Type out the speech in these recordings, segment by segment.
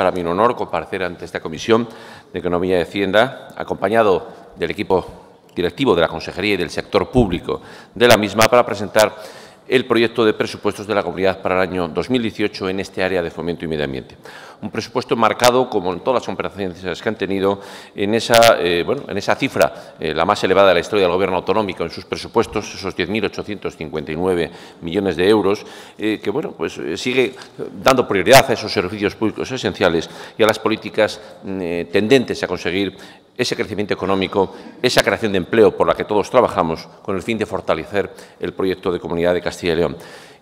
para mi honor comparecer ante esta Comisión de Economía y Hacienda, acompañado del equipo directivo de la Consejería y del sector público de la misma, para presentar el proyecto de presupuestos de la Comunidad para el año 2018 en este área de fomento y medio ambiente. Un presupuesto marcado, como en todas las operaciones que han tenido, en esa, eh, bueno, en esa cifra, eh, la más elevada de la historia del Gobierno autonómico en sus presupuestos, esos 10.859 millones de euros, eh, que bueno, pues sigue dando prioridad a esos servicios públicos esenciales y a las políticas mm, tendentes a conseguir ese crecimiento económico, esa creación de empleo por la que todos trabajamos, con el fin de fortalecer el proyecto de comunidad de Castilla y León.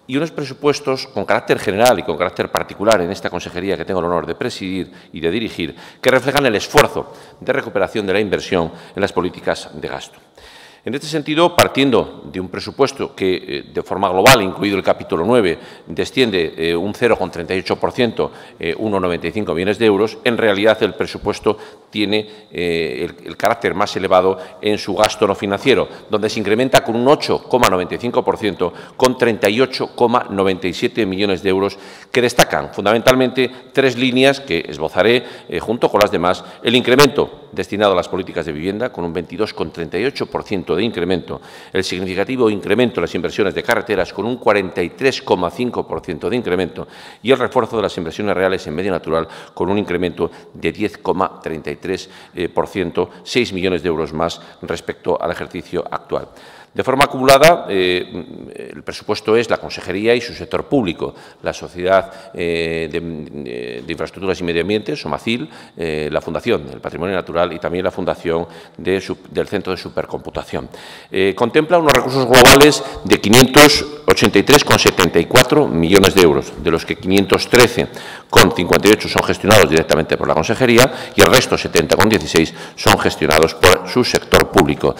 Y unos presupuestos con carácter general y con carácter particular en esta consejería que tengo el honor de presidir y de dirigir, que reflejan el esfuerzo de recuperación de la inversión en las políticas de gasto. En este sentido, partiendo de un presupuesto que, eh, de forma global, incluido el capítulo 9, desciende eh, un 0,38%, 1,95 eh, millones de euros, en realidad el presupuesto tiene el, carácter más elevado en su gasto no financiero, donde se incrementa con un 8,95%, con 38,97 millones de euros, que destacan fundamentalmente tres líneas que esbozaré junto con las demás. El incremento destinado a las políticas de vivienda, con un 22,38% de incremento, el significativo incremento de las inversiones de carreteras, con un 43,5% de incremento, y el refuerzo de las inversiones reales en medio natural, con un incremento de 10,33%, 6 eh, millones de euros más respecto al ejercicio actual. De forma acumulada, eh, el presupuesto es la Consejería y su sector público, la Sociedad eh, eh, de, Infraestructuras y Medio Ambiente, SOMACIL, la Fundación del Patrimonio Natural y también la Fundación del Centro de Supercomputación. contempla unos recursos globales de 583,74 millones de euros, de los que 513,58 son gestionados directamente por la Consejería y el resto, 70,16, son gestionados por su sector público.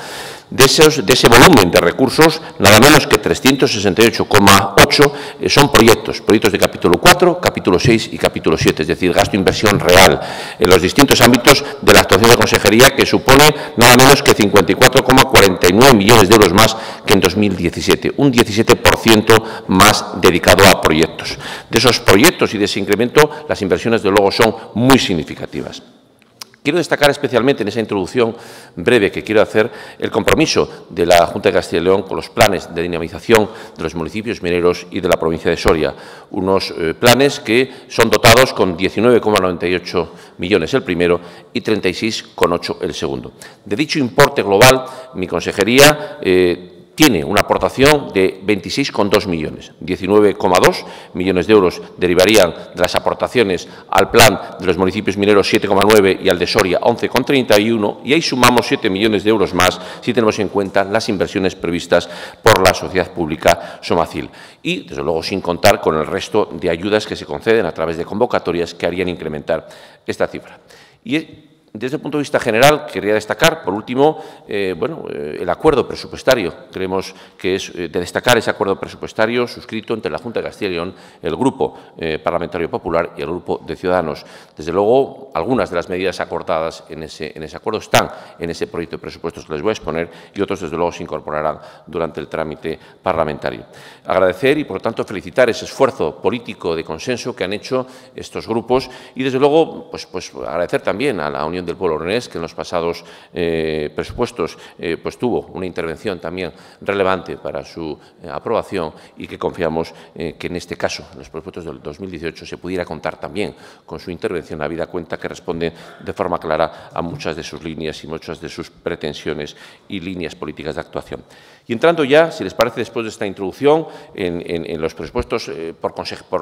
De, ese volumen de recursos, nada menos que 368,8 eh, son proyectos, proyectos de capítulo 4, capítulo 6 y capítulo 7, es decir, gasto-inversión e real, en los distintos ámbitos de la actuación de consejería, que supone nada menos que 54,49 millones de euros más que en 2017, un 17% más dedicado a proyectos. De esos proyectos y de ese incremento, las inversiones, de luego, son muy significativas. Quiero destacar especialmente en esa introducción breve que quiero hacer el compromiso de la Junta de Castilla y León con los planes de dinamización de los municipios mineros y de la provincia de Soria. Unos eh, planes que son dotados con 19,98 millones el primero y 36,8 el segundo. De dicho importe global, mi consejería eh, tiene una aportación de 26,2 millones. 19,2 millones de euros derivarían de las aportaciones al plan de los municipios mineros 7,9 y al de Soria 11,31 y ahí sumamos 7 millones de euros más si tenemos en cuenta las inversiones previstas por la sociedad pública Somacil y, desde luego, sin contar con el resto de ayudas que se conceden a través de convocatorias que harían incrementar esta cifra. Y desde el punto de vista general, quería destacar, por último, eh, bueno, eh, el acuerdo presupuestario. Creemos que es eh, de destacar ese acuerdo presupuestario suscrito entre la Junta de Castilla y León, el Grupo Parlamentario Popular y el Grupo de Ciudadanos. Desde luego, algunas de las medidas acordadas en ese, en ese acuerdo están en ese proyecto de presupuestos que les voy a exponer y otros, desde luego, se incorporarán durante el trámite parlamentario agradecer y, por lo tanto, felicitar ese esfuerzo político de consenso que han hecho estos grupos y, desde luego, pues, pues agradecer también a la Unión del Pueblo Oronés, que en los pasados eh, presupuestos eh, pues tuvo una intervención también relevante para su eh, aprobación y que confiamos que en este caso, en los presupuestos del 2018, se pudiera contar también con su intervención, vida cuenta que responde de forma clara a muchas de sus líneas y muchas de sus pretensiones y líneas políticas de actuación. Y entrando ya, si les parece, después de esta introducción, en, los presupuestos eh, por,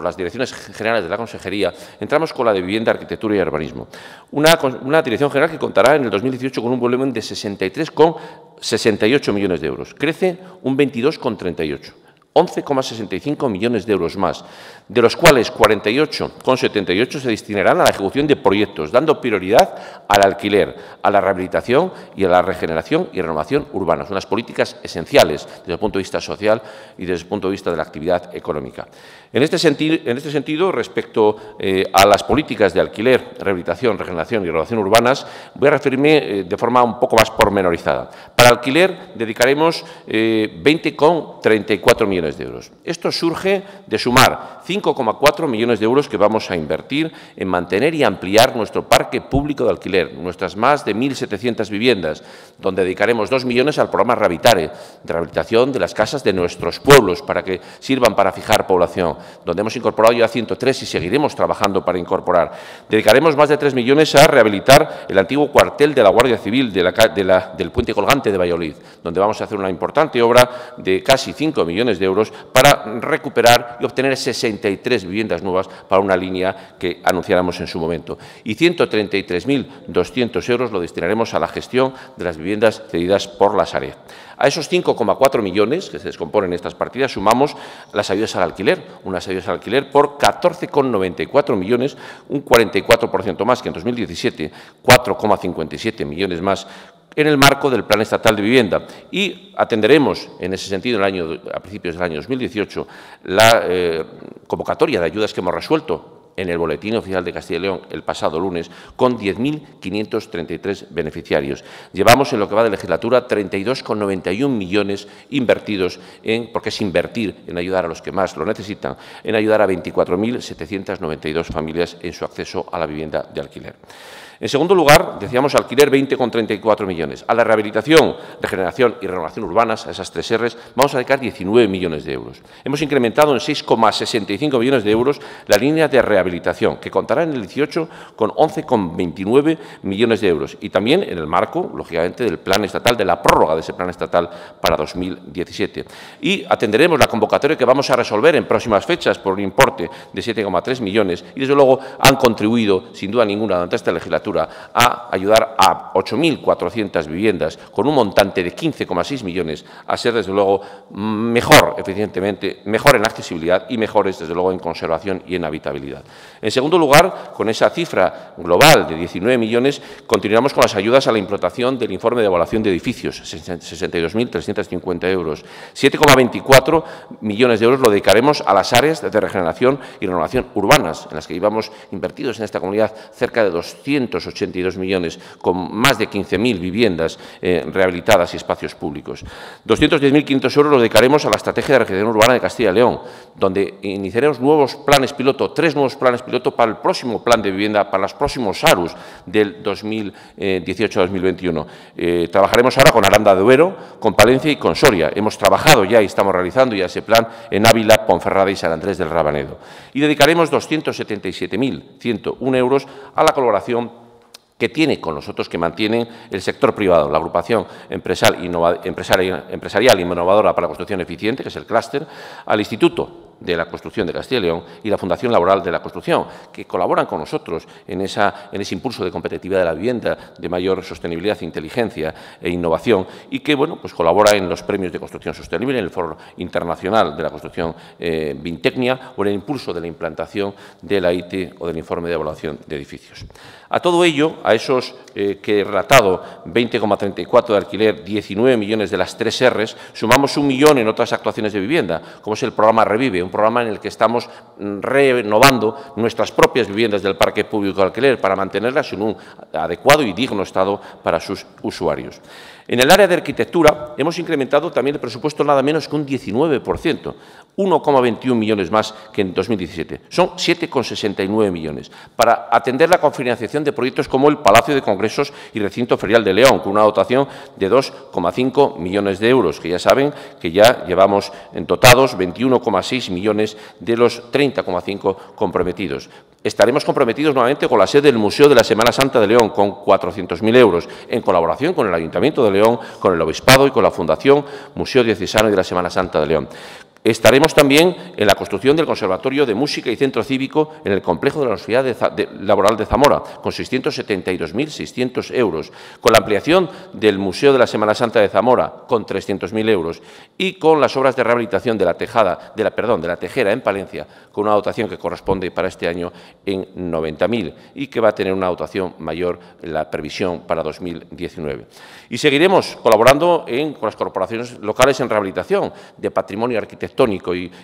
las direcciones generales de la Consejería, entramos con la de Vivienda, Arquitectura y Urbanismo. Una, una dirección general que contará en el 2018 con un volumen de 63,68 millones de euros. Crece un 22,38 11,65 millones de euros más, de los cuales 48,78 se destinarán a la ejecución de proyectos, dando prioridad al alquiler, a la rehabilitación y a la regeneración y renovación urbanas, unas políticas esenciales desde el punto de vista social y desde el punto de vista de la actividad económica. Este en este, sentido, respecto eh, a las políticas de alquiler, rehabilitación, regeneración y renovación urbanas, voy a referirme eh, de forma un poco más pormenorizada. Para alquiler dedicaremos 20,34 eh, millones de euros. Esto surge de sumar 5,4 millones de euros que vamos a invertir en mantener y ampliar nuestro parque público de alquiler, nuestras más de 1.700 viviendas, donde dedicaremos 2 millones al programa Rehabilitare, de rehabilitación de las casas de nuestros pueblos, para que sirvan para fijar población donde hemos incorporado ya 103 y seguiremos trabajando para incorporar. Dedicaremos más de 3 millones a rehabilitar el antiguo cuartel de la Guardia Civil del Puente Colgante de Valladolid, donde vamos a hacer una importante obra de casi 5 millones de euros para recuperar y obtener 63 viviendas nuevas para una línea que anunciáramos en su momento. Y 133.200 euros lo destinaremos a la gestión de las viviendas cedidas por la Sareb. A esos 5,4 millones que se descomponen estas partidas sumamos las ayudas al alquiler, unas ayudas al alquiler por 14,94 millones, un 44% más que en 2017, 4,57 millones más en el marco del Plan Estatal de Vivienda y atenderemos, en ese sentido, el año, a principios del año 2018, la eh, convocatoria de ayudas que hemos resuelto en el Boletín Oficial de Castilla y León el pasado lunes, con 10.533 beneficiarios. Llevamos en lo que va de legislatura 32,91 millones invertidos, en, porque es invertir en ayudar a los que más lo necesitan, en ayudar a 24.792 familias en su acceso a la vivienda de alquiler. En segundo lugar, decíamos alquiler 20,34 millones. A la rehabilitación, regeneración y renovación urbanas, a esas tres R's, vamos a dedicar 19 millones de euros. Hemos incrementado en 6,65 millones de euros la línea de rehabilitación que contará en el 18 con 11,29 millones de euros y también en el marco, lógicamente, del plan estatal, de la prórroga de ese plan estatal para 2017. Y atenderemos la convocatoria que vamos a resolver en próximas fechas por un importe de 7,3 millones y, desde luego, han contribuido, sin duda ninguna, durante esta legislatura a ayudar a 8.400 viviendas con un montante de 15,6 millones a ser, desde luego, mejor, eficientemente, mejor en accesibilidad y mejores, desde luego, en conservación y en habitabilidad. En segundo lugar, con esa cifra global de 19 millones, continuamos con las ayudas a la implantación del informe de evaluación de edificios, 62.350 euros. 7,24 millones de euros lo dedicaremos a las áreas de regeneración y renovación urbanas, en las que llevamos invertidos en esta comunidad cerca de 282 millones, con más de 15.000 viviendas eh, rehabilitadas y espacios públicos. 210.500 euros lo dedicaremos a la estrategia de regeneración urbana de Castilla y León, donde iniciaremos nuevos planes piloto, tres nuevos planes piloto para el próximo plan de vivienda, para los próximos ARUS del 2018-2021. Eh, eh, trabajaremos ahora con Aranda de Duero, con Palencia y con Soria. Hemos trabajado ya y estamos realizando ya ese plan en Ávila, Ponferrada y San Andrés del Rabanedo. Y dedicaremos 277.101 euros a la colaboración que tiene con nosotros que mantienen el sector privado, la agrupación empresarial innovadora para la construcción eficiente, que es el clúster, al Instituto de la Construcción de Castilla y León y la Fundación Laboral de la Construcción, que colaboran con nosotros en, esa, en ese impulso de competitividad de la vivienda, de mayor sostenibilidad, inteligencia e innovación, y que bueno, pues colabora en los premios de construcción sostenible, en el Foro Internacional de la Construcción Bintecnia eh, o en el impulso de la implantación de la IT o del informe de evaluación de edificios. A todo ello, a esos eh, que he relatado, 20,34 de alquiler, 19 millones de las tres Rs, sumamos un millón en otras actuaciones de vivienda, como es el programa Revive, un programa en el que estamos mm, renovando nuestras propias viviendas del parque público de alquiler para mantenerlas en un adecuado y digno estado para sus usuarios. En el área de arquitectura hemos incrementado también el presupuesto nada menos que un 19%, 1,21 millones más que en 2017. Son 7,69 millones para atender la cofinanciación de proyectos como el Palacio de Congresos y Recinto Ferial de León, con una dotación de 2,5 millones de euros, que ya saben que ya llevamos en dotados 21,6 millones de los 30,5 comprometidos. Estaremos comprometidos nuevamente con la sede del Museo de la Semana Santa de León, con 400.000 euros, en colaboración con el Ayuntamiento de León, con el Obispado y con la Fundación Museo Diocesano de la Semana Santa de León. Estaremos también en la construcción del Conservatorio de Música y Centro Cívico en el complejo de la Universidad Laboral de Zamora, con 672.600 euros, con la ampliación del Museo de la Semana Santa de Zamora, con 300.000 euros, y con las obras de rehabilitación de la, tejada, de la, perdón, de la Tejera en Palencia, con una dotación que corresponde para este año en 90.000 y que va a tener una dotación mayor en la previsión para 2019. Y seguiremos colaborando con las corporaciones locales en rehabilitación de patrimonio arquitectónico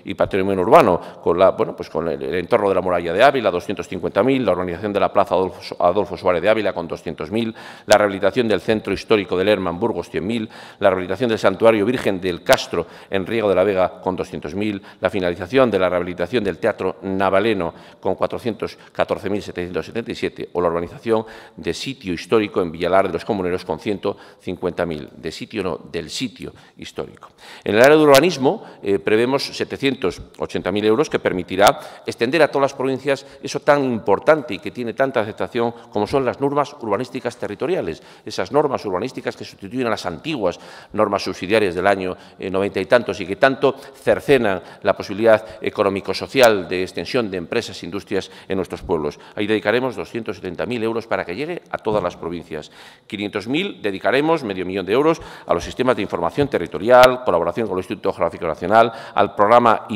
y, patrimonio urbano, con, la, bueno, pues con el, entorno de la muralla de Ávila, 250.000, la organización de la plaza Adolfo, Suárez de Ávila con 200.000, la rehabilitación del centro histórico de Lerma en Burgos, 100.000, la rehabilitación del santuario Virgen del Castro en Riego de la Vega con 200.000, la finalización de la rehabilitación del Teatro Navaleno con 414.777 o la urbanización de sitio histórico en Villalar de los Comuneros con 150.000, de sitio no, del sitio histórico. En el área de urbanismo eh, prevé debemos 780.000 euros que permitirá extender a todas las provincias eso tan importante y que tiene tanta aceptación como son las normas urbanísticas territoriales, esas normas urbanísticas que sustituyen a las antiguas normas subsidiarias del año eh, noventa y tantos y que tanto cercenan la posibilidad económico-social de extensión de empresas e industrias en nuestros pueblos. Ahí dedicaremos 270.000 euros para que llegue a todas las provincias. 500.000 dedicaremos medio millón de euros a los sistemas de información territorial, colaboración con el Instituto Geográfico Nacional, al programa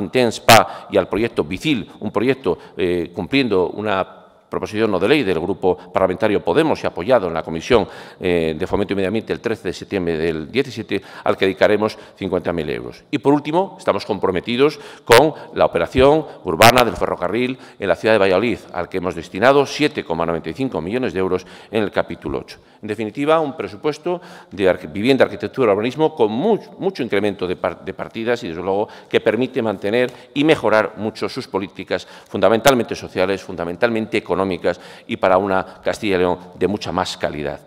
PA y al proyecto Bicil, un proyecto eh, cumpliendo una proposición no de ley del Grupo Parlamentario Podemos y apoyado en la Comisión eh, de Fomento y Medio Ambiente el 13 de septiembre del 17, al que dedicaremos 50.000 euros. Y, por último, estamos comprometidos con la operación urbana del ferrocarril en la ciudad de Valladolid, al que hemos destinado 7,95 millones de euros en el capítulo 8. En definitiva, un presupuesto de vivienda, arquitectura y urbanismo con mucho, incremento de, de partidas y, desde luego, que permite mantener y mejorar mucho sus políticas, fundamentalmente sociales, fundamentalmente económicas, y para una Castilla y León de mucha más calidad.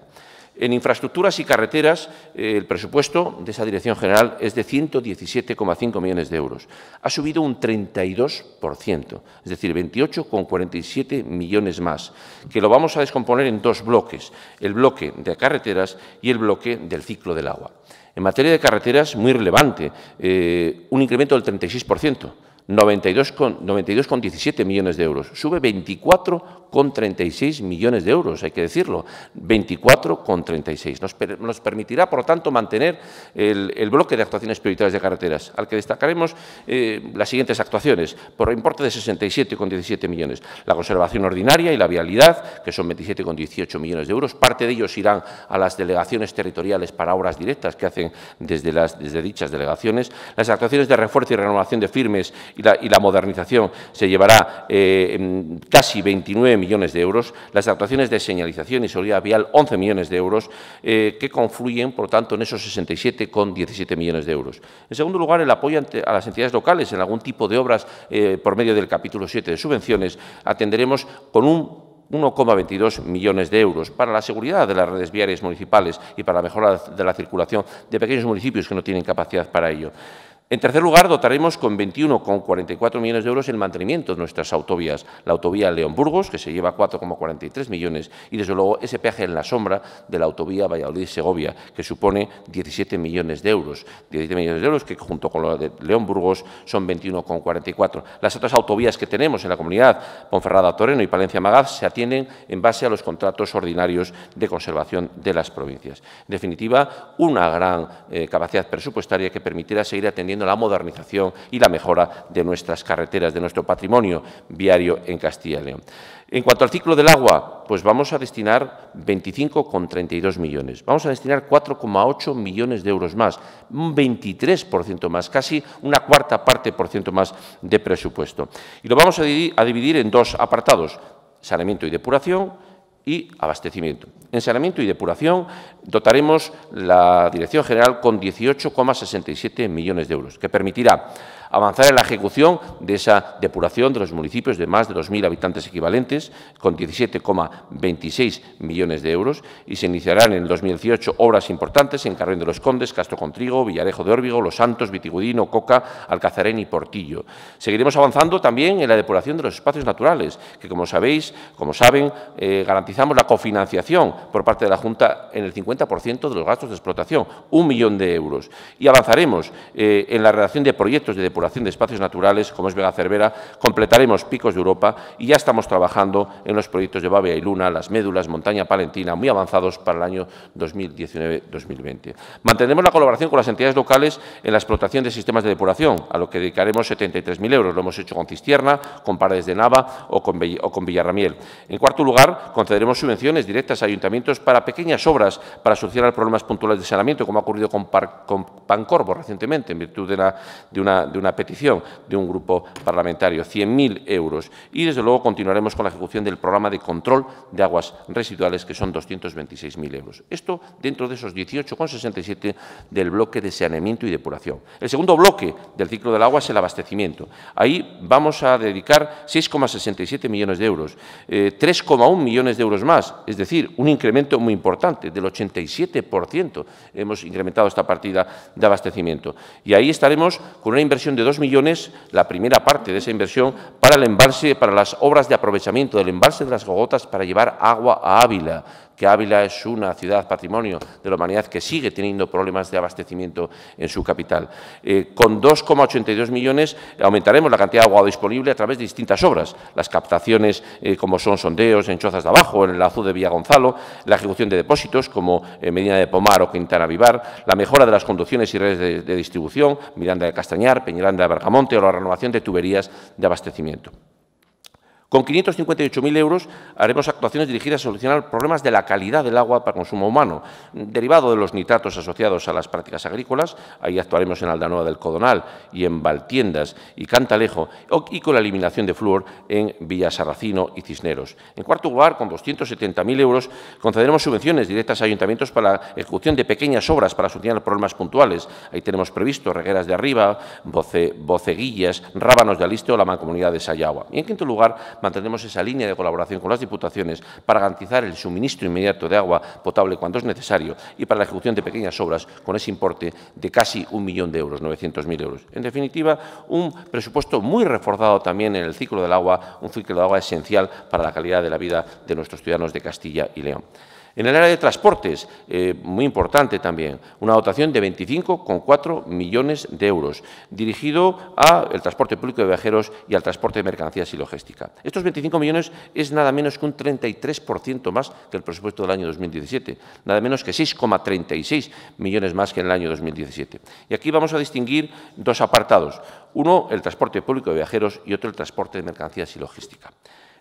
En infraestructuras y carreteras, eh, el presupuesto de esa Dirección General es de 117,5 millones de euros. Ha subido un 32%, es decir, 28,47 millones más, que lo vamos a descomponer en dos bloques, el bloque de carreteras y el bloque del ciclo del agua. En materia de carreteras, muy relevante, eh, un incremento del 36%. 92,17 millones de euros, sube 24,36 millones de euros, hay que decirlo, 24,36. Nos, permitirá, por lo tanto, mantener el, bloque de actuaciones prioritarias de carreteras, al que destacaremos eh, las siguientes actuaciones, por importe de 67,17 millones. La conservación ordinaria y la vialidad, que son 27,18 millones de euros, parte de ellos irán a las delegaciones territoriales para obras directas que hacen desde, las, desde dichas delegaciones. Las actuaciones de refuerzo y renovación de firmes y la, modernización se llevará eh, casi 29 millones de euros, las actuaciones de señalización y seguridad vial 11 millones de euros, eh, que confluyen, por tanto, en esos 67,17 millones de euros. En segundo lugar, el apoyo a las entidades locales en algún tipo de obras eh, por medio del capítulo 7 de subvenciones atenderemos con un 1,22 millones de euros para la seguridad de las redes viarias municipales y para la mejora de la circulación de pequeños municipios que no tienen capacidad para ello. En tercer lugar, dotaremos con 21,44 millones de euros el mantenimiento de nuestras autovías. La autovía León-Burgos, que se lleva 4,43 millones, y desde luego ese peaje en la sombra de la autovía Valladolid-Segovia, que supone 17 millones de euros. 17 millones de euros que, junto con la de León-Burgos, son 21,44. Las otras autovías que tenemos en la comunidad, Ponferrada-Toreno y Palencia-Magaz, se atienden en base a los contratos ordinarios de conservación de las provincias. En definitiva, una gran eh, capacidad presupuestaria que permitirá seguir atendiendo la modernización y la mejora de nuestras carreteras, de nuestro patrimonio viario en Castilla y León. En cuanto al ciclo del agua, pues vamos a destinar 25,32 millones. Vamos a destinar 4,8 millones de euros más, un 23% más, casi una cuarta parte por ciento más de presupuesto. Y lo vamos a dividir en dos apartados, saneamiento y depuración, y abastecimiento. En saneamiento y depuración dotaremos la Dirección General con 18,67 millones de euros, que permitirá Avanzar en la ejecución de esa depuración de los municipios de más de 2.000 habitantes equivalentes, con 17,26 millones de euros, y se iniciarán en el 2018 obras importantes en Carrén de los Condes, Castro Contrigo, Villarejo de Órbigo, Los Santos, Vitigudino, Coca, Alcazarén y Portillo. Seguiremos avanzando también en la depuración de los espacios naturales, que como sabéis, como saben, eh, garantizamos la cofinanciación por parte de la Junta en el 50% de los gastos de explotación, un millón de euros. Y avanzaremos eh, en la redacción de proyectos de depuración de espacios naturales, como es Vega Cervera, completaremos Picos de Europa y ya estamos trabajando en los proyectos de Bavea y Luna, Las Médulas, Montaña Palentina, muy avanzados para el año 2019-2020. Mantendremos la colaboración con las entidades locales en la explotación de sistemas de depuración, a lo que dedicaremos 73.000 euros. Lo hemos hecho con Cistierna, con Paredes de Nava o con, Villarramiel. En cuarto lugar, concederemos subvenciones directas a ayuntamientos para pequeñas obras para solucionar problemas puntuales de saneamiento, como ha ocurrido con, Pancorvo, recientemente, en virtud de, la, de de una la petición de un grupo parlamentario, 100.000 euros. Y, desde luego, continuaremos con la ejecución del programa de control de aguas residuales, que son 226.000 euros. Esto dentro de esos 18,67 del bloque de saneamiento y depuración. El segundo bloque del ciclo del agua es el abastecimiento. Ahí vamos a dedicar 6,67 millones de euros, 3,1 eh, millones de euros más, es decir, un incremento muy importante, del 87% hemos incrementado esta partida de abastecimiento. Y ahí estaremos con una inversión de de 2 millones, la primera parte de esa inversión, para el embalse, para las obras de aprovechamiento del embalse de las Gogotas para llevar agua a Ávila que Ávila es una ciudad patrimonio de la humanidad que sigue teniendo problemas de abastecimiento en su capital. Eh, con 2,82 millones aumentaremos la cantidad de agua disponible a través de distintas obras, las captaciones eh, como son sondeos en Chozas de Abajo, en el Azul de Villa Gonzalo, la ejecución de depósitos como Medina de Pomar o Quintana Vivar, la mejora de las conducciones y redes de, distribución, Miranda de Castañar, Peñaranda de Bergamonte o la renovación de tuberías de abastecimiento. Con 558.000 euros haremos actuaciones dirigidas a solucionar problemas de la calidad del agua para consumo humano, derivado de los nitratos asociados a las prácticas agrícolas, ahí actuaremos en Aldanoa del Codonal y en Valtiendas y Cantalejo, y con la eliminación de flúor en Villasarracino y Cisneros. En cuarto lugar, con 270.000 euros concederemos subvenciones directas a ayuntamientos para la ejecución de pequeñas obras para solucionar problemas puntuales. Ahí tenemos previsto regueras de arriba, boceguillas, rábanos de Aliste o la mancomunidad de Sayagua. en quinto lugar, mantendremos esa línea de colaboración con las diputaciones para garantizar el suministro inmediato de agua potable cuando es necesario y para la ejecución de pequeñas obras con ese importe de casi un millón de euros, 900.000 euros. En definitiva, un presupuesto muy reforzado también en el ciclo del agua, un ciclo de agua esencial para la calidad de la vida de nuestros ciudadanos de Castilla y León. En el área de transportes, eh, muy importante también, una dotación de 25,4 millones de euros, dirigido al transporte público de viajeros y al transporte de mercancías y logística. Estos 25 millones es nada menos que un 33% más que el presupuesto del año 2017, nada menos que 6,36 millones más que en el año 2017. Y aquí vamos a distinguir dos apartados, uno el transporte público de viajeros y otro el transporte de mercancías y logística.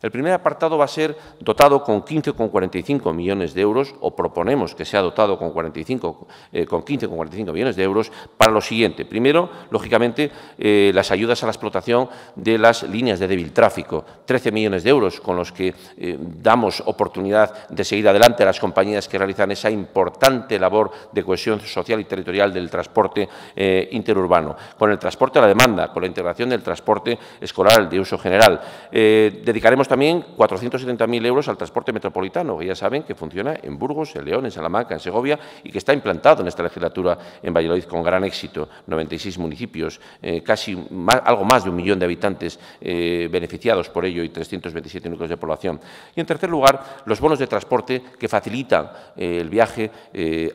El primer apartado va a ser dotado con 15,45 millones de euros, o proponemos que sea dotado con, 45, eh, con 15,45 millones de euros, para lo siguiente. Primero, lógicamente, eh, las ayudas a la explotación de las líneas de débil tráfico, 13 millones de euros con los que eh, damos oportunidad de seguir adelante a las compañías que realizan esa importante labor de cohesión social y territorial del transporte interurbano, con el transporte a la demanda, con la integración del transporte escolar de uso general. dedicaremos también 470.000 euros al transporte metropolitano, que ya saben que funciona en Burgos, en León, en Salamanca, en Segovia y que está implantado en esta legislatura en Valladolid con gran éxito. 96 municipios, eh, casi algo más de un millón de habitantes eh, beneficiados por ello y 327 núcleos de población. Y en tercer lugar, los bonos de transporte que facilitan eh, el viaje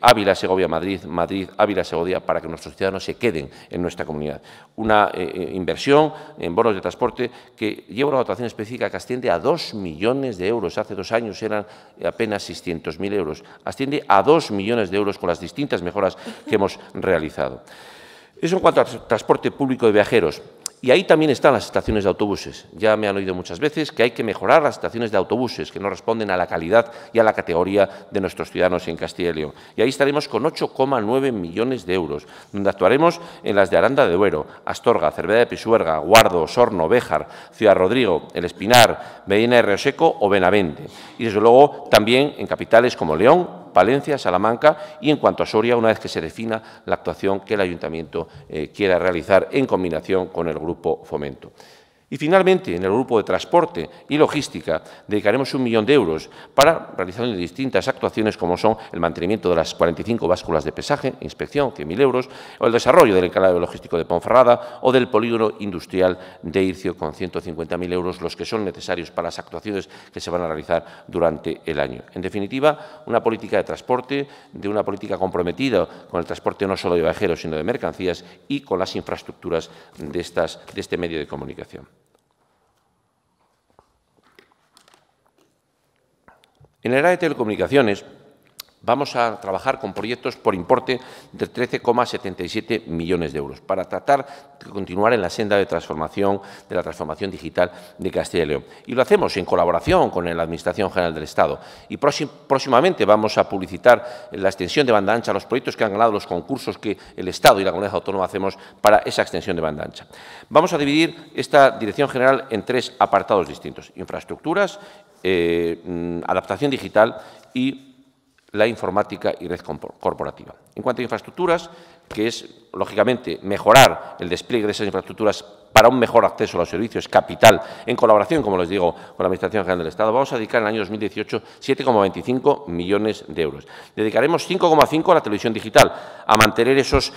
Ávila-Segovia-Madrid, Madrid-Ávila-Segovia para que nuestros ciudadanos se queden en nuestra comunidad. Una inversión en bonos de transporte que lleva una dotación específica que asciende a 2 millones de euros. Hace dos años eran apenas 600.000 euros. Asciende a 2 millones de euros con las distintas mejoras que hemos realizado. Eso en cuanto al transporte público de viajeros. Y ahí también están las estaciones de autobuses. Ya me han oído muchas veces que hay que mejorar las estaciones de autobuses, que no responden a la calidad y a la categoría de nuestros ciudadanos en Castilla y León. Y ahí estaremos con 8,9 millones de euros, donde actuaremos en las de Aranda de Duero, Astorga, Cervera de Pisuerga, Guardo, Sorno, Béjar, Ciudad Rodrigo, El Espinar, Medina de Seco o Benavente. Y, desde luego, también en capitales como León, Palencia, Salamanca y, en cuanto a Soria, una vez que se defina la actuación que el Ayuntamiento eh, quiera realizar en combinación con el Grupo Fomento. Y finalmente, en el grupo de transporte y logística, dedicaremos un millón de euros para realizar distintas actuaciones como son el mantenimiento de las 45 básculas de pesaje, inspección, 100.000 euros, o el desarrollo del encalado logístico de Ponferrada o del polígono industrial de Ircio con 150.000 euros, los que son necesarios para las actuaciones que se van a realizar durante el año. En definitiva, una política de transporte, de una política comprometida con el transporte no solo de viajeros, sino de mercancías y con las infraestructuras de este medio de comunicación. En el área de telecomunicaciones vamos a trabajar con proyectos por importe de 13,77 millones de euros para tratar de continuar en la senda de transformación de la transformación digital de Castilla y León. Y lo hacemos en colaboración con la Administración General del Estado. Y próximamente vamos a publicitar la extensión de banda ancha, los proyectos que han ganado los concursos que el Estado y la Comunidad Autónoma hacemos para esa extensión de banda ancha. Vamos a dividir esta Dirección General en tres apartados distintos, infraestructuras, eh, mm, adaptación digital y la informática y red corporativa. En cuanto a infraestructuras, que es, lógicamente, mejorar el despliegue de esas infraestructuras para un mejor acceso a los servicios, capital, en colaboración, como les digo, con la Administración General del Estado, vamos a dedicar en el año 2018 7,25 millones de euros. Dedicaremos 5,5 a la televisión digital, a mantener esos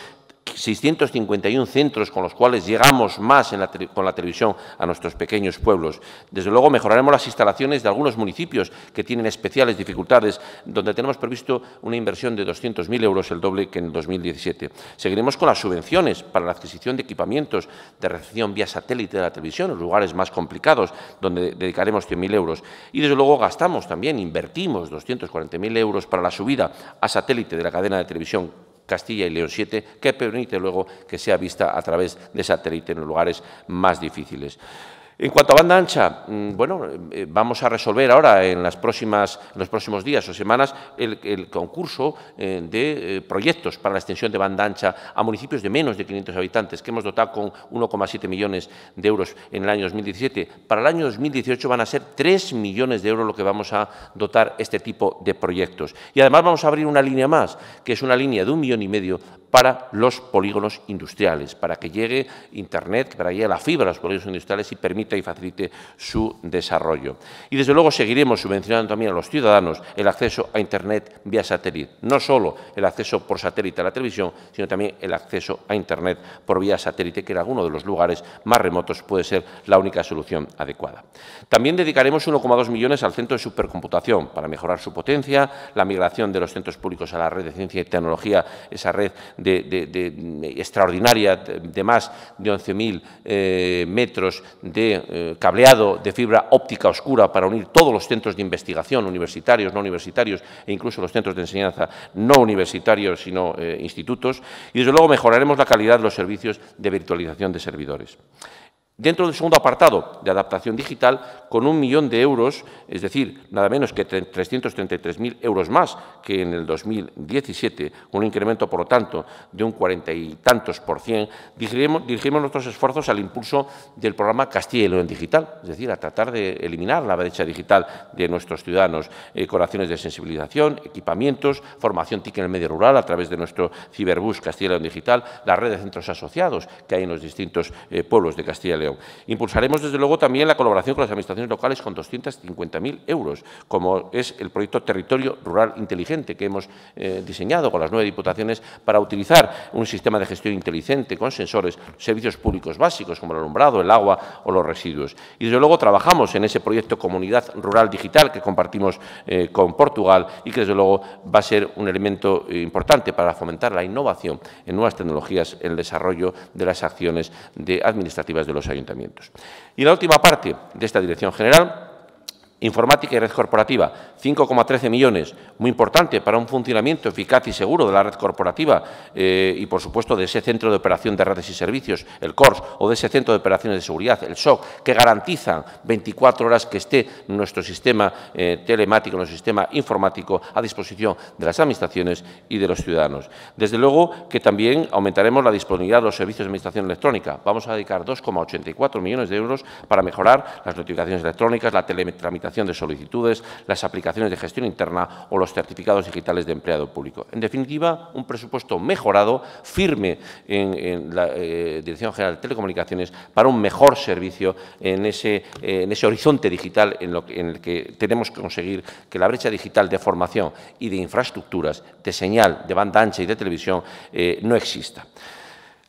651 centros con los cuales llegamos más con la televisión a nuestros pequeños pueblos. Desde luego mejoraremos las instalaciones de algunos municipios que tienen especiales dificultades, donde tenemos previsto una inversión de 200.000 euros, el doble que en 2017. Seguiremos con las subvenciones para la adquisición de equipamientos de recepción vía satélite de la televisión, en lugares más complicados, donde dedicaremos 100.000 euros. Y desde luego gastamos también, invertimos 240.000 euros para la subida a satélite de la cadena de televisión Castilla y León 7, que permite luego que sea vista a través de satélite en los lugares más difíciles. En cuanto a banda ancha, mm, bueno, eh, vamos a resolver ahora en, las próximas, los próximos días o semanas el, concurso eh, de eh, proyectos para la extensión de banda ancha a municipios de menos de 500 habitantes, que hemos dotado con 1,7 millones de euros en el año 2017. Para el año 2018 van a ser 3 millones de euros lo que vamos a dotar este tipo de proyectos. Y además vamos a abrir una línea más, que es una línea de un millón y medio para los polígonos industriales, para que llegue Internet, para que llegue la fibra a los polígonos industriales y permita y facilite su desarrollo. Y desde luego seguiremos subvencionando también a los ciudadanos el acceso a Internet vía satélite, no solo el acceso por satélite a la televisión, sino también el acceso a Internet por vía satélite, que en alguno de los lugares más remotos puede ser la única solución adecuada. También dedicaremos 1,2 millones al centro de supercomputación para mejorar su potencia, la migración de los centros públicos a la red de ciencia y tecnología, esa red de de, mm, extraordinaria, de más de 11.000 eh, metros de eh, cableado de fibra óptica oscura para unir todos los centros de investigación, universitarios, no universitarios e incluso los centros de enseñanza no universitarios, sino eh, institutos. Y desde luego mejoraremos la calidad de los servicios de virtualización de servidores. Dentro del segundo apartado de adaptación digital, con un millón de euros, es decir, nada menos que 333.000 euros más que en el 2017, un incremento, por lo tanto, de un cuarenta y tantos por cien, dirigimos, nuestros esfuerzos al impulso del programa Castilla y León Digital, es decir, a tratar de eliminar la brecha digital de nuestros ciudadanos eh, colaciones de sensibilización, equipamientos, formación TIC en el medio rural a través de nuestro ciberbus Castilla y León Digital, la red de centros asociados que hay en los distintos eh, pueblos de Castilla y León Impulsaremos, desde luego, también la colaboración con las administraciones locales con 250.000 euros, como es el proyecto Territorio Rural Inteligente que hemos eh, diseñado con las nueve diputaciones para utilizar un sistema de gestión inteligente con sensores, servicios públicos básicos como el alumbrado, el agua o los residuos. Y, desde luego, trabajamos en ese proyecto Comunidad Rural Digital que compartimos eh, con Portugal y que, desde luego, va a ser un elemento eh, importante para fomentar la innovación en nuevas tecnologías, en el desarrollo de las acciones administrativas de los ayuntamientos. Y la última parte de esta dirección general Informática y red corporativa, 5,13 millones, muy importante para un funcionamiento eficaz y seguro de la red corporativa eh, y, por supuesto, de ese centro de operación de redes y servicios, el CORS, o de ese centro de operaciones de seguridad, el SOC, que garantizan 24 horas que esté nuestro sistema eh, telemático, nuestro sistema informático a disposición de las administraciones y de los ciudadanos. Desde luego que también aumentaremos la disponibilidad de los servicios de administración electrónica. Vamos a dedicar 2,84 millones de euros para mejorar las notificaciones electrónicas, la teletramitación de solicitudes, las aplicaciones de gestión interna o los certificados digitales de empleado público. En definitiva, un presupuesto mejorado, firme en, la eh, Dirección General de Telecomunicaciones, para un mejor servicio en ese, eh, en ese horizonte digital en, el que tenemos que conseguir que la brecha digital de formación y de infraestructuras, de señal, de banda ancha y de televisión, eh, no exista.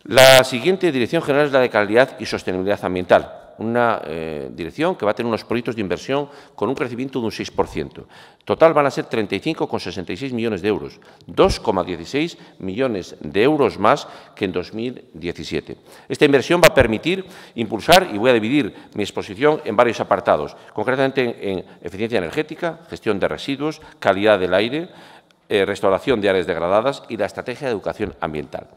La siguiente dirección general es la de calidad y sostenibilidad ambiental una eh, dirección que va a tener unos proyectos de inversión con un crecimiento de un 6%. Total van a ser 35,66 millones de euros, 2,16 millones de euros más que en 2017. Esta inversión va a permitir impulsar, y voy a dividir mi exposición en varios apartados, concretamente en, eficiencia energética, gestión de residuos, calidad del aire, eh, restauración de áreas degradadas y la estrategia de educación ambiental.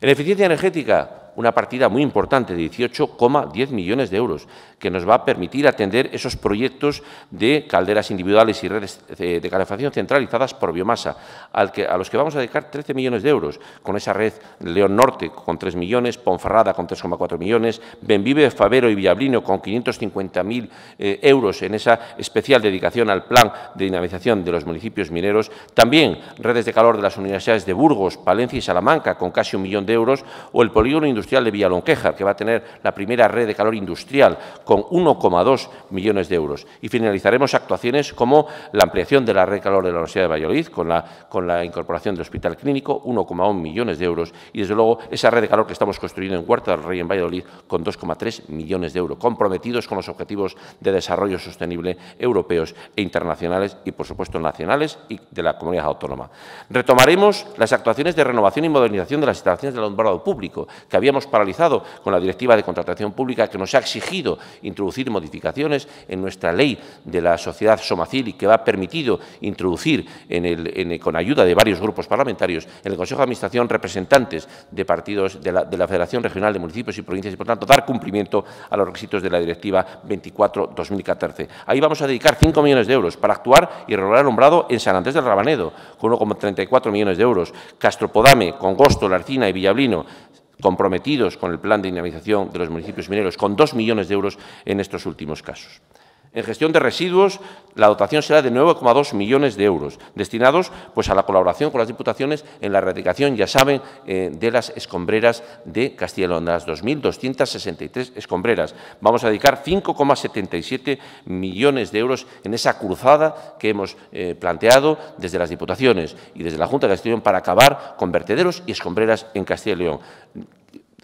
En eficiencia energética, una partida muy importante de 18,10 millones de euros, que nos va a permitir atender esos proyectos de calderas individuales y redes eh, de calefacción centralizadas por biomasa, al que, a los que vamos a dedicar 13 millones de euros, con esa red León Norte con 3 millones, Ponferrada con 3,4 millones, Benvive, Favero y Villablino con 550.000 eh, euros en esa especial dedicación al plan de dinamización de los municipios mineros, también redes de calor de las universidades de Burgos, Palencia y Salamanca con casi un millón de euros, o el polígono industrial de Villalonquejar, que va a tener la primera red de calor industrial con 1,2 millones de euros. Y finalizaremos actuaciones como la ampliación de la red de calor de la Universidad de Valladolid con la, con la incorporación del Hospital Clínico, 1,1 millones de euros. Y, desde luego, esa red de calor que estamos construyendo en Huerta del Rey, en Valladolid, con 2,3 millones de euros, comprometidos con los objetivos de desarrollo sostenible europeos e internacionales y, por supuesto, nacionales y de la comunidad autónoma. Retomaremos las actuaciones de renovación y modernización de las instalaciones del alumbrado público, que había hemos paralizado con la Directiva de Contratación Pública que nos ha exigido introducir modificaciones en nuestra ley de la sociedad somacil y que ha permitido introducir, con ayuda de varios grupos parlamentarios, en el Consejo de Administración representantes de partidos de la, Federación Regional de Municipios y Provincias y, por tanto, dar cumplimiento a los requisitos de la Directiva 24-2014. Ahí vamos a dedicar 5 millones de euros para actuar y regular el alumbrado en San Andrés del Rabanedo, con 1,34 millones de euros, Castropodame, Congosto, Larcina y Villablino, comprometidos con el plan de dinamización de los municipios mineros, con dos millones de euros en estos últimos casos. En gestión de residuos, la dotación será de 9,2 millones de euros, destinados pues, a la colaboración con las diputaciones en la erradicación, ya saben, eh, de las escombreras de Castilla y León, las 2.263 escombreras. Vamos a dedicar 5,77 millones de euros en esa cruzada que hemos eh, planteado desde las diputaciones y desde la Junta de Castilla y León para acabar con vertederos y escombreras en Castilla y León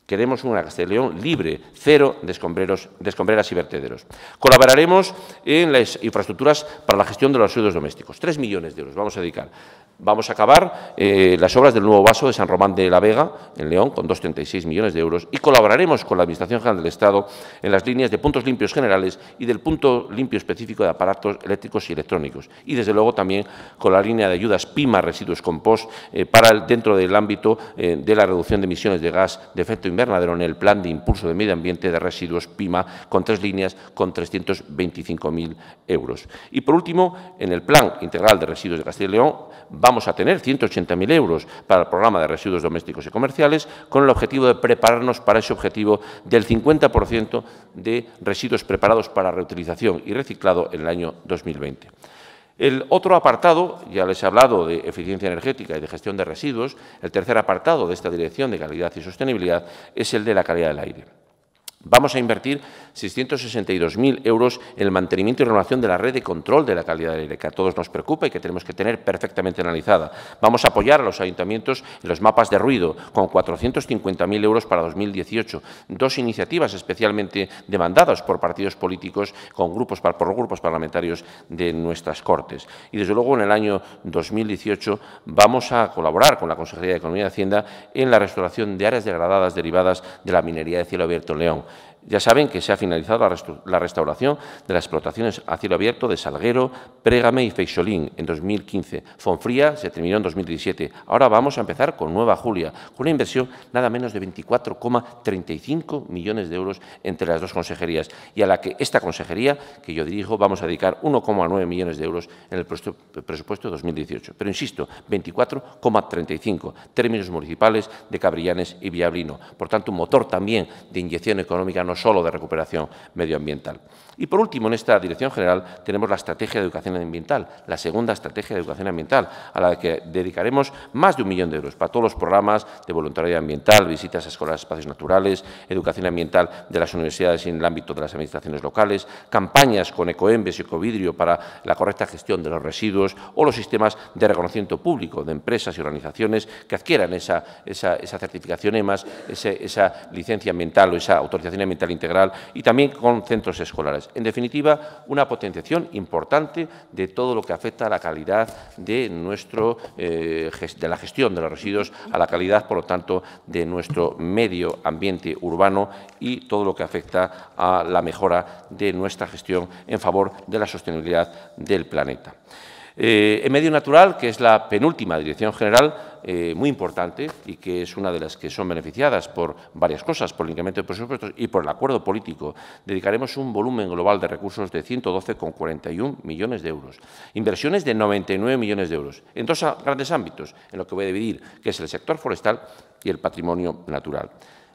Queremos una León libre, cero de, escombreras y vertederos. Colaboraremos en las infraestructuras para la gestión de los residuos domésticos. Tres millones de euros vamos a dedicar. Vamos a acabar eh, las obras del nuevo vaso de San Román de la Vega, en León, con 2,36 millones de euros. Y colaboraremos con la Administración General del Estado en las líneas de puntos limpios generales y del punto limpio específico de aparatos eléctricos y electrónicos. Y, desde luego, también con la línea de ayudas PIMA Residuos Compost eh, para dentro del ámbito eh, de la reducción de emisiones de gas de efecto invernadero invernadero en el Plan de Impulso de Medio Ambiente de Residuos PIMA, con tres líneas, con 325.000 euros. Y por último, en el Plan Integral de Residuos de Castilla y León vamos a tener 180.000 euros para el programa de residuos domésticos y comerciales, con el objetivo de prepararnos para ese objetivo del 50% de residuos preparados para reutilización y reciclado en el año 2020. El otro apartado, ya les he hablado de eficiencia energética y de gestión de residuos, el tercer apartado de esta dirección de calidad y sostenibilidad es el de la calidad del aire. Vamos a invertir 662.000 euros en el mantenimiento y renovación de la red de control de la calidad del aire, que a todos nos preocupa y que tenemos que tener perfectamente analizada. Vamos a apoyar a los ayuntamientos en los mapas de ruido, con 450.000 euros para 2018. Dos iniciativas especialmente demandadas por partidos políticos, con grupos, por grupos parlamentarios de nuestras Cortes. Y, desde luego, en el año 2018 vamos a colaborar con la Consejería de Economía y Hacienda en la restauración de áreas degradadas derivadas de la minería de cielo abierto en León. Ya saben que se ha finalizado la, restauración de las explotaciones a cielo abierto de Salguero, Prégame y Feixolín en 2015. Fonfría se terminó en 2017. Ahora vamos a empezar con Nueva Julia, con una inversión nada menos de 24,35 millones de euros entre las dos consejerías y a la que esta consejería que yo dirijo vamos a dedicar 1,9 millones de euros en el presupuesto de 2018. Pero insisto, 24,35 términos municipales de Cabrillanes y Viablino. Por tanto, un motor también de inyección económica no solo de recuperación medioambiental. Y por último, en esta dirección general tenemos la Estrategia de Educación Ambiental, la segunda Estrategia de Educación Ambiental, a la que dedicaremos más de un millón de euros para todos los programas de voluntariado ambiental, visitas a escuelas, espacios naturales, educación ambiental de las universidades en el ámbito de las administraciones locales, campañas con ecoembes y ecovidrio para la correcta gestión de los residuos o los sistemas de reconocimiento público de empresas y organizaciones que adquieran esa, esa, certificación EMAS, esa licencia ambiental o esa autorización ambiental integral y también con centros escolares. En definitiva, una potenciación importante de todo lo que afecta a la calidad de, nuestro, eh, de la gestión de los residuos, a la calidad, por lo tanto, de nuestro medio ambiente urbano y todo lo que afecta a la mejora de nuestra gestión en favor de la sostenibilidad del planeta. Eh, en medio natural, que es la penúltima dirección general, eh, muy importante y que es una de las que son beneficiadas por varias cosas, por el incremento de presupuestos y por el acuerdo político. Dedicaremos un volumen global de recursos de 112,41 millones de euros. Inversiones de 99 millones de euros en dos grandes ámbitos, en lo que voy a dividir, que es el sector forestal y el patrimonio natural.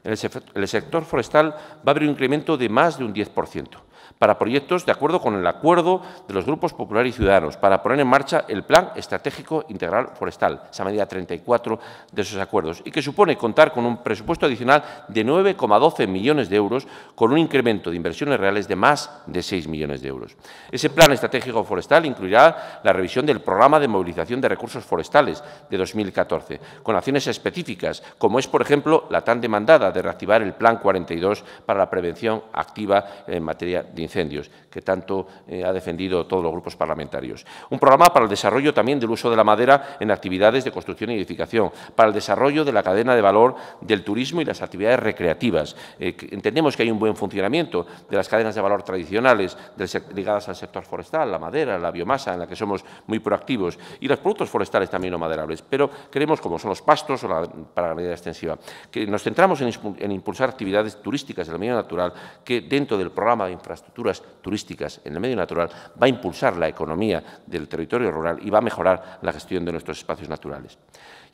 En el sector forestal va a haber un incremento de más de un 10% para proyectos de acuerdo con el acuerdo de los grupos populares y Ciudadanos, para poner en marcha el Plan Estratégico Integral Forestal, esa medida 34 de esos acuerdos, y que supone contar con un presupuesto adicional de 9,12 millones de euros, con un incremento de inversiones reales de más de 6 millones de euros. Ese Plan Estratégico Forestal incluirá la revisión del Programa de Movilización de Recursos Forestales de 2014, con acciones específicas, como es, por ejemplo, la tan demandada de reactivar el Plan 42 para la prevención activa en materia de incendios, que tanto eh, ha defendido todos los grupos parlamentarios. Un programa para el desarrollo también del uso de la madera en actividades de construcción y edificación, para el desarrollo de la cadena de valor del turismo y las actividades recreativas. Eh, entendemos que hay un buen funcionamiento de las cadenas de valor tradicionales ligadas al sector forestal, la madera, la biomasa, en la que somos muy proactivos, y los productos forestales también no maderables, pero creemos, como son los pastos o la, para extensiva, que nos centramos en, en impulsar actividades turísticas del medio natural que dentro del programa de infraestructura turísticas en el medio natural, va a impulsar la economía del territorio rural y va a mejorar la gestión de nuestros espacios naturales.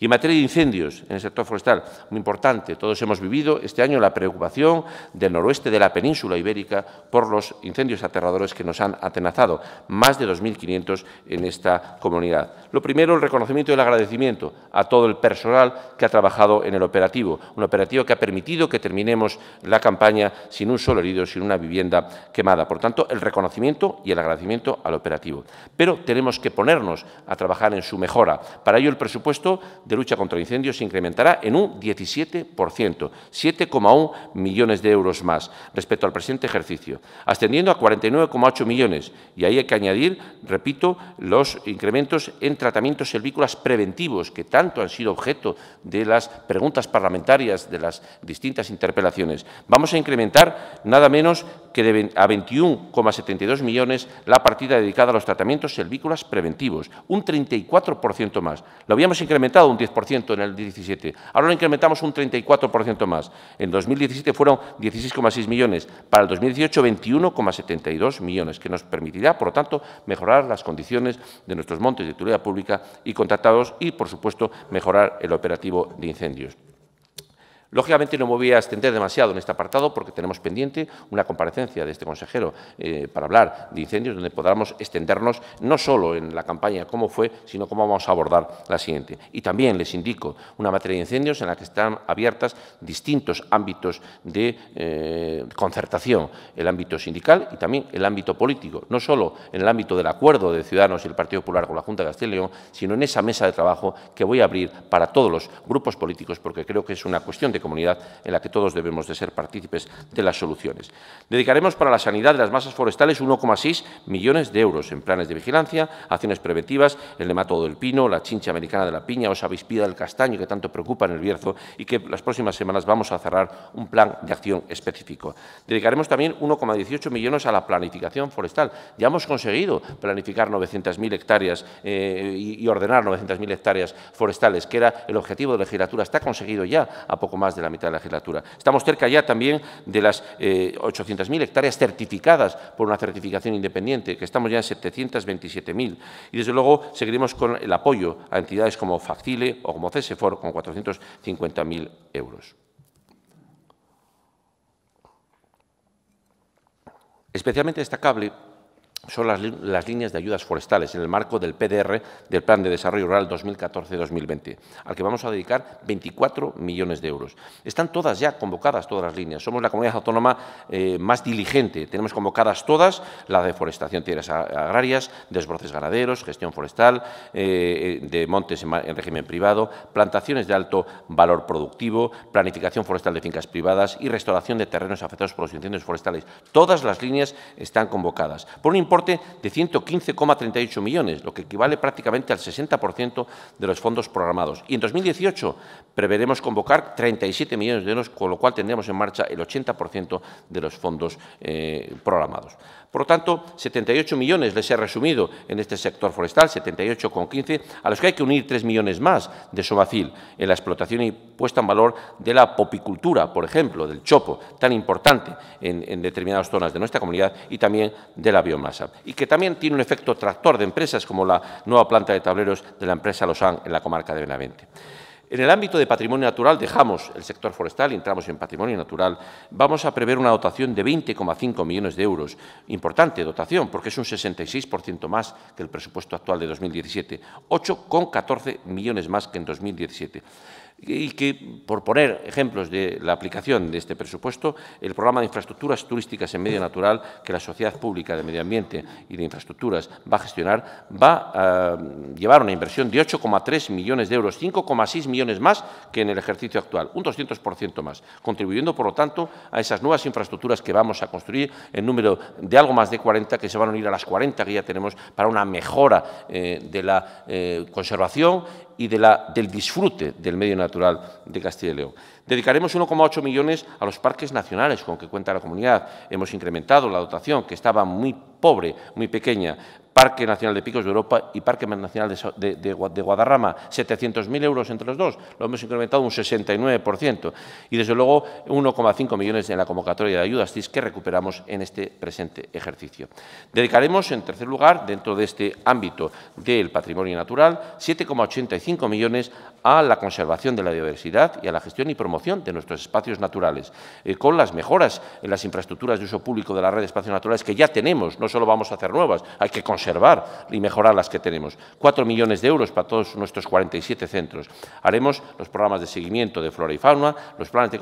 Y en materia de incendios en el sector forestal, muy importante, todos hemos vivido este año la preocupación del noroeste de la península ibérica por los incendios aterradores que nos han atenazado, más de 2.500 en esta comunidad. Lo primero, el reconocimiento y el agradecimiento a todo el personal que ha trabajado en el operativo, un operativo que ha permitido que terminemos la campaña sin un solo herido, sin una vivienda quemada. Por tanto, el reconocimiento y el agradecimiento al operativo. Pero tenemos que ponernos a trabajar en su mejora. Para ello, el presupuesto de lucha contra incendios se incrementará en un 17%, 7,1 millones de euros más respecto al presente ejercicio, ascendiendo a 49,8 millones. Y ahí hay que añadir, repito, los incrementos en tratamientos selvícolas preventivos, que tanto han sido objeto de las preguntas parlamentarias, de las distintas interpelaciones. Vamos a incrementar nada menos que a 21,72 millones la partida dedicada a los tratamientos selvícolas preventivos, un 34% más. Lo habíamos incrementado un 10% en el 17. Ahora lo incrementamos un 34% más. En 2017 fueron 16,6 millones. Para el 2018, 21,72 millones, que nos permitirá, por lo tanto, mejorar las condiciones de nuestros montes de utilidad pública y contratados y, por supuesto, mejorar el operativo de incendios. Lógicamente no me voy a extender demasiado en este apartado porque tenemos pendiente una comparecencia de este consejero eh, para hablar de incendios donde podamos extendernos no solo en la campaña cómo fue, sino cómo vamos a abordar la siguiente. Y también les indico una materia de incendios en la que están abiertas distintos ámbitos de eh, concertación, el ámbito sindical y también el ámbito político, no solo en el ámbito del acuerdo de Ciudadanos y el Partido Popular con la Junta de Castilla y León, sino en esa mesa de trabajo que voy a abrir para todos los grupos políticos porque creo que es una cuestión de comunidad en la que todos debemos de ser partícipes de las soluciones. Dedicaremos para la sanidad de las masas forestales 1,6 millones de euros en planes de vigilancia, acciones preventivas, el nematodo del pino, la chincha americana de la piña o avispida del castaño que tanto preocupa en el Bierzo y que las próximas semanas vamos a cerrar un plan de acción específico. Dedicaremos también 1,18 millones a la planificación forestal. Ya hemos conseguido planificar 900.000 hectáreas eh, y ordenar 900.000 hectáreas forestales, que era el objetivo de la legislatura. Está conseguido ya a poco más de la mitad de la legislatura. Estamos cerca ya también de las 800.000 eh, hectáreas certificadas por una certificación independiente, que estamos ya en 727.000. Y desde luego seguiremos con el apoyo a entidades como Facile o como CESEFOR con 450.000 euros. Especialmente destacable son las, líneas de ayudas forestales en el marco del PDR, del Plan de Desarrollo Rural 2014-2020, al que vamos a dedicar 24 millones de euros. Están todas ya convocadas, todas las líneas. Somos la comunidad autónoma eh, más diligente. Tenemos convocadas todas la deforestación de tierras agrarias, desbroces ganaderos, gestión forestal, eh, eh, de montes en, régimen privado, plantaciones de alto valor productivo, planificación forestal de fincas privadas y restauración de terrenos afectados por los incendios forestales. Todas las líneas están convocadas. Por de 115,38 millones, lo que equivale prácticamente al 60% de los fondos programados. Y en 2018 preveremos convocar 37 millones de euros, con lo cual tendremos en marcha el 80% de los fondos eh, programados. Por lo tanto, 78 millones les he resumido en este sector forestal, 78,15, a los que hay que unir 3 millones más de sobacil en la explotación y puesta en valor de la popicultura, por ejemplo, del chopo, tan importante en, determinadas zonas de nuestra comunidad y también de la biomasa. Y que también tiene un efecto tractor de empresas como la nueva planta de tableros de la empresa Losán, en la comarca de Benavente. En el ámbito de patrimonio natural dejamos el sector forestal y entramos en patrimonio natural. Vamos a prever una dotación de 20,5 millones de euros. Importante dotación, porque es un 66% más que el presupuesto actual de 2017, 8,14 millones más que en 2017 y que, por poner ejemplos de la aplicación de este presupuesto, el programa de infraestructuras turísticas en medio natural que la Sociedad Pública de Medio Ambiente y de Infraestructuras va a gestionar va a mm, llevar una inversión de 8,3 millones de euros, 5,6 millones más que en el ejercicio actual, un 200% más, contribuyendo, por lo tanto, a esas nuevas infraestructuras que vamos a construir en número de algo más de 40 que se van a unir a las 40 que ya tenemos para una mejora eh, de la eh, conservación y de la, del disfrute del medio natural de Castilla y León. Dedicaremos 1,8 millones a los parques nacionales con que cuenta la comunidad. Hemos incrementado la dotación, que estaba muy pobre, muy pequeña, Parque Nacional de Picos de Europa y Parque Nacional de, de, Guadarrama, 700.000 euros entre los dos, lo hemos incrementado un 69%, y desde luego 1,5 millones en la convocatoria de ayudas TIS que recuperamos en este presente ejercicio. Dedicaremos, en tercer lugar, dentro de este ámbito del patrimonio natural, 7,85 millones a la conservación de la diversidad y a la gestión y promoción de nuestros espacios naturales, eh, con las mejoras en las infraestructuras de uso público de la red de espacios naturales que ya tenemos, no solo vamos a hacer nuevas, hay que conservar conservar y mejorar las que tenemos. 4 millones de euros para todos nuestros 47 centros. Haremos los programas de seguimiento de flora y fauna, los planes de,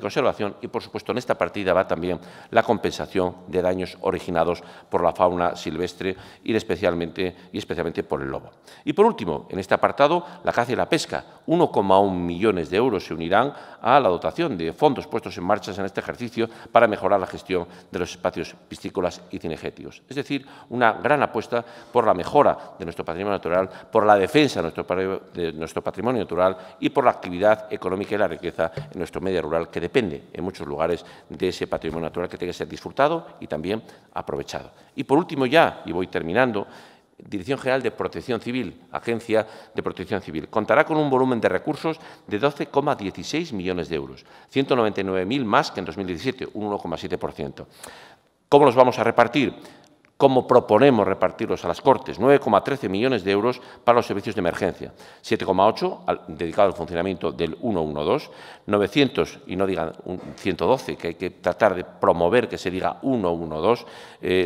conservación y, por supuesto, en esta partida va también la compensación de daños originados por la fauna silvestre y especialmente, y especialmente por el lobo. Y, por último, en este apartado, la caza y la pesca. 1,1 millones de euros se unirán a la dotación de fondos puestos en marcha en este ejercicio para mejorar la gestión de los espacios piscícolas y cinegéticos. Es decir, una gran apuesta por la mejora de nuestro patrimonio natural, por la defensa de nuestro patrimonio natural y por la actividad económica y la riqueza en nuestro medio rural, que depende en muchos lugares de ese patrimonio natural que tiene que ser disfrutado y también aprovechado. Y por último ya, y voy terminando, Dirección General de Protección Civil, Agencia de Protección Civil, contará con un volumen de recursos de 12,16 millones de euros, 199.000 más que en 2017, un 1,7%. ¿Cómo los vamos a repartir? como proponemos repartirlos a las Cortes, 9,13 millones de euros para los servicios de emergencia, 7,8 dedicados al funcionamiento del 112, 900 y no digan 112, que hay que tratar de promover que se diga 112,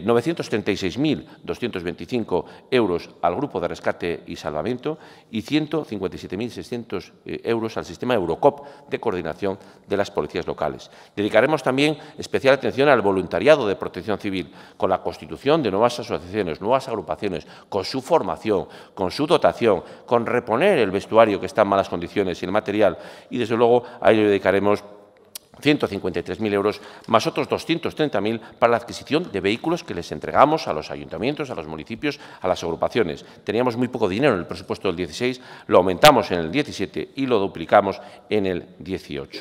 936.225 eh, euros al grupo de rescate y salvamento y 157.600 eh, euros al sistema Eurocop de coordinación de las policías locales. Dedicaremos también especial atención al voluntariado de protección civil con la constitución de nuevas asociaciones, nuevas agrupaciones, con su formación, con su dotación, con reponer el vestuario que está en malas condiciones y el material. Y desde luego a ello dedicaremos 153.000 euros, más otros 230.000 para la adquisición de vehículos que les entregamos a los ayuntamientos, a los municipios, a las agrupaciones. Teníamos muy poco dinero en el presupuesto del 16, lo aumentamos en el 17 y lo duplicamos en el 18.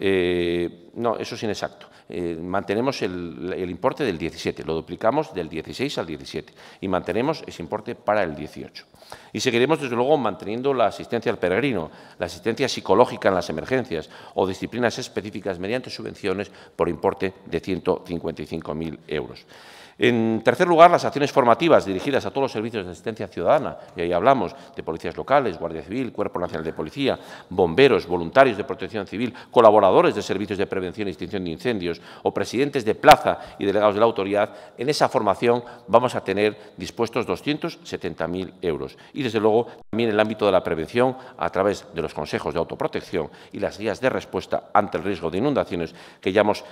Eh, no, eso es inexacto. Eh, mantenemos el, el, importe del 17, lo duplicamos del 16 al 17 y mantenemos ese importe para el 18. Y seguiremos, desde luego, manteniendo la asistencia al peregrino, la asistencia psicológica en las emergencias o disciplinas específicas mediante subvenciones por importe de 155.000 euros. En tercer lugar, las acciones formativas dirigidas a todos los servicios de asistencia ciudadana, y ahí hablamos de policías locales, Guardia Civil, Cuerpo Nacional de Policía, bomberos, voluntarios de protección civil, colaboradores de servicios de prevención y extinción de incendios o presidentes de plaza y delegados de la autoridad, en esa formación vamos a tener dispuestos 270.000 euros. Y, desde luego, también en el ámbito de la prevención, a través de los consejos de autoprotección y las guías de respuesta ante el riesgo de inundaciones que ya hemos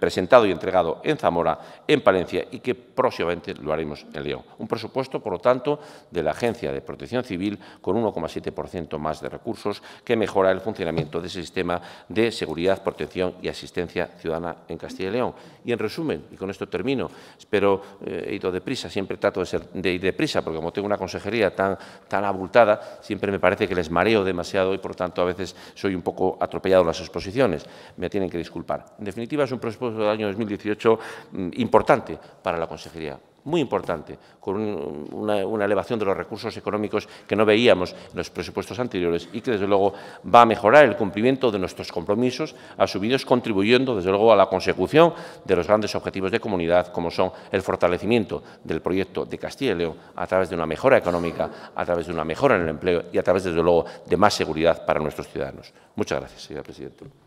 presentado y entregado en Zamora, en Palencia y que próximamente lo haremos en León. Un presupuesto, por lo tanto, de la Agencia de Protección Civil con 1,7% más de recursos que mejora el funcionamiento de ese sistema de seguridad, protección y asistencia ciudadana en Castilla y León. Y en resumen, y con esto termino, espero, eh, he ido deprisa, siempre trato de, ser, de ir deprisa, porque como tengo una consejería tan, tan abultada, siempre me parece que les mareo demasiado y, por lo tanto, a veces soy un poco atropellado en las exposiciones. Me tienen que disculpar. En definitiva, es un presupuesto del año 2018 mm, importante para la Consejería, muy importante, con una, elevación de los recursos económicos que no veíamos en los presupuestos anteriores y que, desde luego, va a mejorar el cumplimiento de nuestros compromisos asumidos, contribuyendo, desde luego, a la consecución de los grandes objetivos de comunidad, como son el fortalecimiento del proyecto de Castilla y León a través de una mejora económica, a través de una mejora en el empleo y a través, desde luego, de más seguridad para nuestros ciudadanos. Muchas gracias, señora Presidenta.